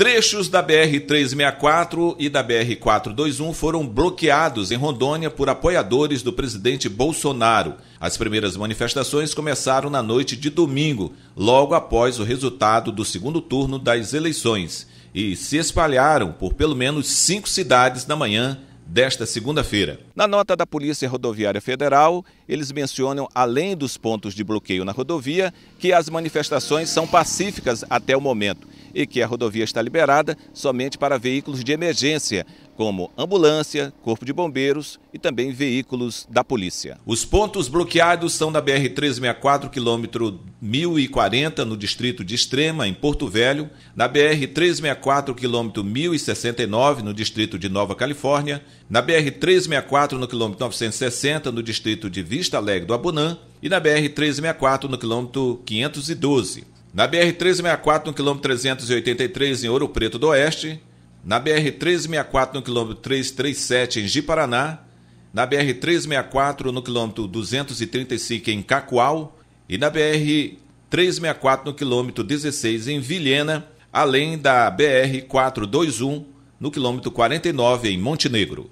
Trechos da BR-364 e da BR-421 foram bloqueados em Rondônia por apoiadores do presidente Bolsonaro. As primeiras manifestações começaram na noite de domingo, logo após o resultado do segundo turno das eleições, e se espalharam por pelo menos cinco cidades na manhã desta segunda-feira. Na nota da Polícia Rodoviária Federal, eles mencionam, além dos pontos de bloqueio na rodovia, que as manifestações são pacíficas até o momento e que a rodovia está liberada somente para veículos de emergência, como ambulância, corpo de bombeiros e também veículos da polícia. Os pontos bloqueados são na BR-364, quilômetro 1040, no distrito de Extrema, em Porto Velho, na BR-364, quilômetro 1069, no distrito de Nova Califórnia, na BR-364, no quilômetro 960, no distrito de Vista Alegre do Abunã, e na BR-364, no quilômetro 512. Na BR-364, no quilômetro 383, em Ouro Preto do Oeste, na BR-364, no quilômetro 337, em Jiparaná, na BR-364, no quilômetro 235, em Cacoal, e na BR-364, no quilômetro 16, em Vilhena, além da BR-421, no quilômetro 49, em Montenegro.